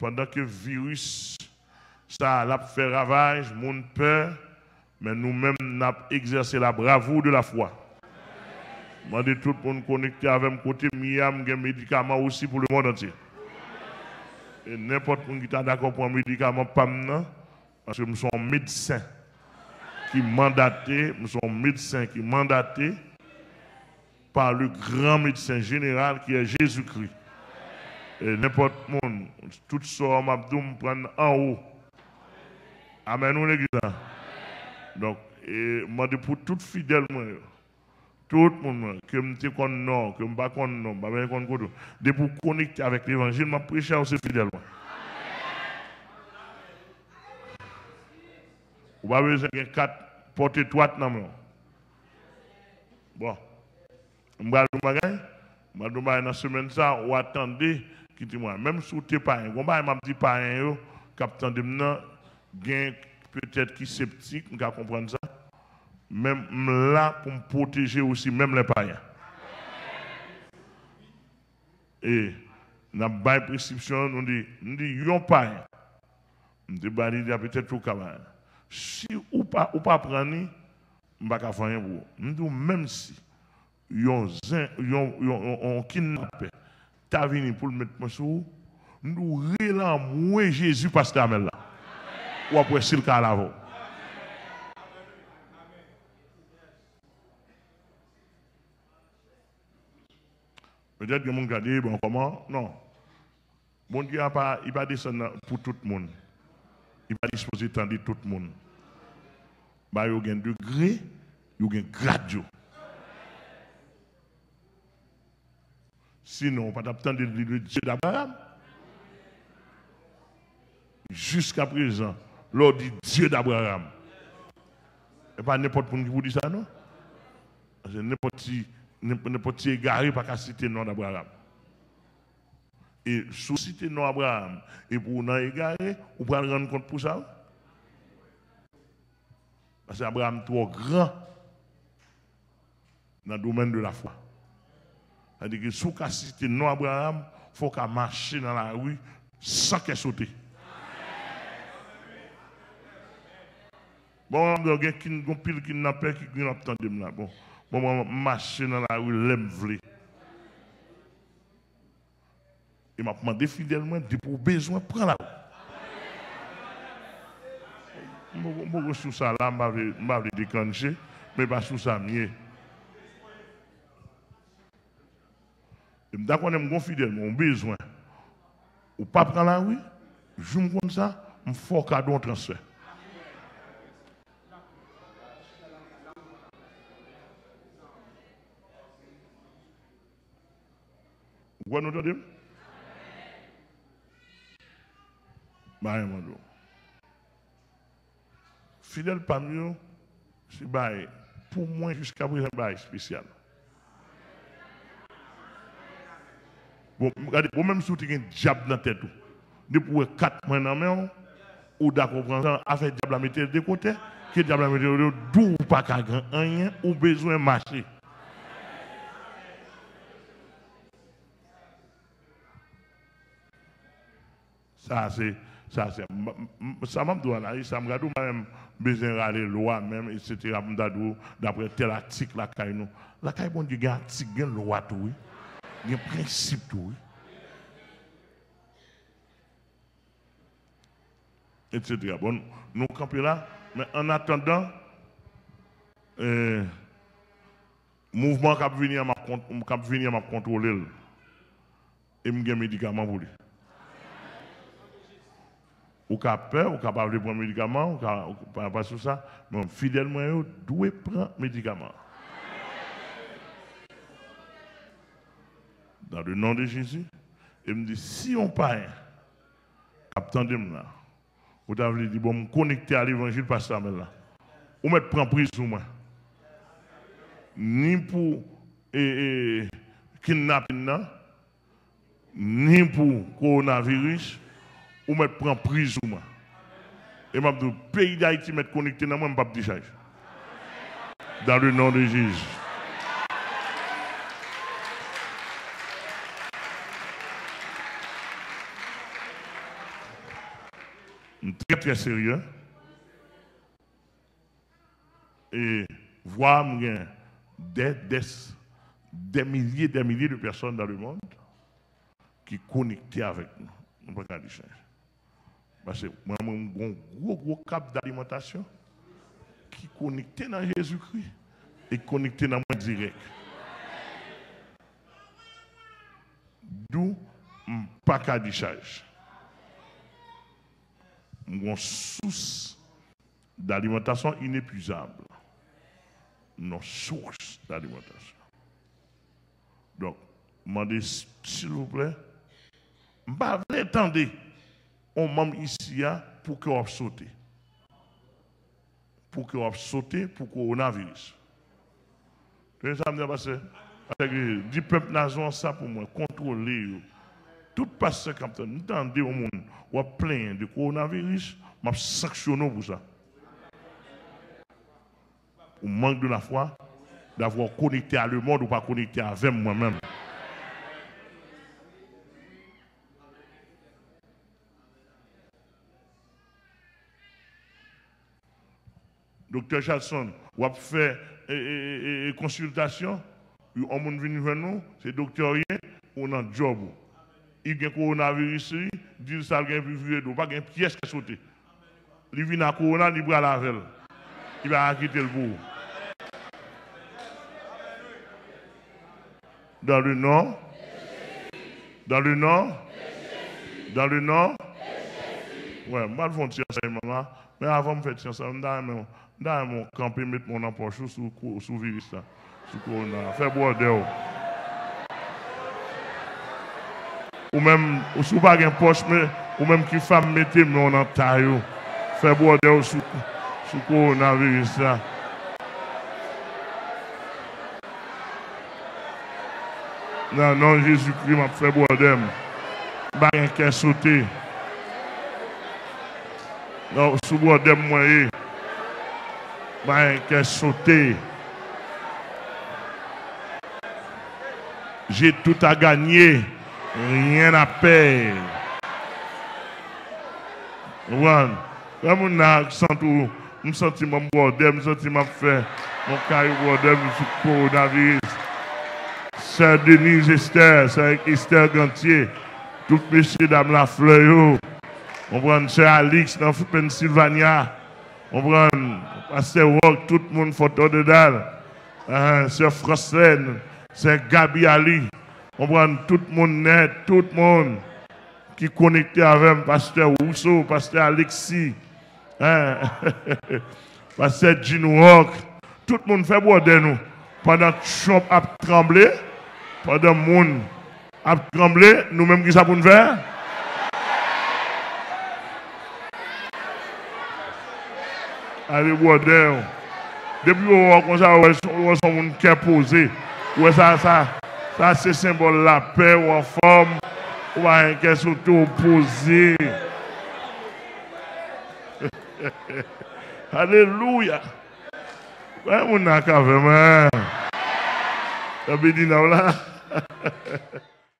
pendant que le virus, ça a fait ravage, monde peur, mais nous-mêmes, nous avons exercé la bravoure de la foi. Je dis tout pour nous connecter avec le côté Miam, médicaments aussi pour le monde entier. Et n'importe qui est d'accord pour un médicament, pas maintenant, parce que nous sommes médecins qui mandatés, nous sommes médecins qui mandatés par le grand médecin général qui est Jésus-Christ. Et n'importe monde, toute je prendre en haut. Amen nous l'église. Hein. Donc, et moi pour tout fidèle tout le monde que me qu'on non, que me pas non, pas bien qu'on De pour connecter avec l'évangile, m'a prêché aussi fidèlement. Ou pas besoin de quatre portes étroites dans Bon. Je vais vous dire, je vous dans la semaine, ça, attendez même si tu es Quand tu dit un, capitaine de maintenant, peut-être qui sceptique, Tu ça, même là pour me protéger aussi, même les païens. Et dans la prescription, on dit, on dit, bah, il y a peut-être tout Si ou pas, ou pas prendre, même si, t'as venu pour le mettre sur nous relâmons Jésus parce que là. Ou après, c'est le cas là Peut-être que mon bon, comment Non. Mon Dieu, pas, il va descendre pour tout le monde. Il va disposer de tout le monde. Bah, il y a un degré, il y Sinon, on pas d'attendre le Dieu d'Abraham. Jusqu'à présent, l'on dit Dieu d'Abraham. Et pas n'importe qui vous dit ça, non? Parce que n'importe qui, n'importe égaré par la cité non d'Abraham. Et sous citer citez nom d'Abraham, et pour nous égaré, vous prendre rendre compte pour ça. Parce Abraham est trop grand dans le domaine de la foi. C'est-à-dire que sous cité non Abraham, il faut qu'on marche dans la rue sans qu'elle saute. Bon, il y a des gens qui n'ont pas qui n'ont pas de là. Bon, bon, marcher dans la rue, l'aime Et m'a demandé fidèlement, de pour besoin, prends la rue. Je suis sous ça là, je vais déclencher, mais pas sous ça mieux. Je me d'accord, mon fidèle, mon besoin. Ou pas prendre la rue, je me compte ça, je fais cadeau en transfert. Vous nous entendez? Bah, Mando. Fidèle parmi nous, c'est bah, pour moi jusqu'à présent, bah, spécial. Regardez, ou même si vous avez un diable dans la tête, vous pouvez quatre mains dans la main, ou d'accord, avec diable à mettre de côté, que diable à mettre de d'où pas qu'à rien, ou besoin de marcher. Ça, c'est. Ça, c'est. Ça m'a dit, ça m'a dit, même besoin d'aller loi, même, etc. D'après tel article, la caille, nous. La caille, bon, Dieu, il y a un article, loi, tout, oui. Il y a un principe tout. Etc. Bon, nous campons là, mais en attendant, le euh, mouvement qui venir venir m'a contrôler et me médicament pour lui. Ou avez peur, ou capable pas prendre médicament, ou a pas sur ça, mais fidèlement, doit prendre médicament. dans le nom de Jésus. Et me dit, si on parle, attendez-moi là. Vous avez dit, bon, me connecter à l'évangile par ça, là. Ou me prend prise sur moi. Ni pour le kidnapping, Ni pour coronavirus. Ou me prend prise sur moi. Et je dis, pays d'Haïti, me connecté dans moi, je ne pas Dans le nom de Jésus. très très sérieux. Et voir des, des, des milliers des milliers de personnes dans le monde qui connectent avec nous. Nous pas Parce que moi, j'ai un gros, gros cap d'alimentation qui est connecté dans Jésus-Christ et connecté dans moi direct. D'où pas charge une source d'alimentation inépuisable. Une source d'alimentation. Donc, demandez, s'il vous plaît, pas attendre on membre ici hein, pour que qu'on saute. Pour que qu'on saute pour le coronavirus. Vous savez ça me passé? Du peuple nation, ça pour moi, contrôler tout passe comme ça. Nous tendez au monde ou plein de coronavirus, m'a sanctionné pour ça. Ou manque de la foi, d'avoir connecté à le monde ou pas connecté avec moi-même. Docteur Jackson, vous avez fait consultation, Un monde vient vers nous, c'est docteur on a un job. Il y a un coronavirus, Vive ça, il vieux, d'eau, pas une pièce qui a sauté. Il vient à Corona, il prend la velle. Il va quitter le bout. Dans le nom. Dans le nom. Dans le nom. Ouais, moi, je vais ça, maman. Mais avant de faire ça, je vais camper, mettre mon empoche sous le virus, sous corona. Fais bordel. ou même, ou sou un poche, ou même qui femme mette, mais on en taille, fait sous, sous coronavirus ça Non, non Jésus-Christ m'a fait Je un sauter. Non, sous sauter. J'ai tout à gagner rien à perdre. One. Quand on a senti, je sens mon bordel, mon sens ma fait, mon caillou bordel, je suis coronavirus. C'est Denise Esther, c'est Esther Gantier, tout messieurs, dames, la fleur, on prend C'est Alix dans Pennsylvania, on prend Pasteur Rock, tout le monde photo de dedans, C'est Frostlène, c'est Gabi Ali, on prend tout le monde net, tout le monde qui est connecté avec Pasteur Rousseau, Pasteur Alexis, hein. le Pasteur Rock. Tout le monde fait boire nous. Pendant que Trump a tremblé, pendant que le monde a tremblé, nous-mêmes qui ça pour faire? Allez boire de Depuis qu'on a commencé à voir, on a posé. Ouais, ça, ça. Ça, c'est symbole la paix ou en forme. Ou à un surtout opposé. Alléluia. Ouais, mon a vraiment. Ça veut dire là.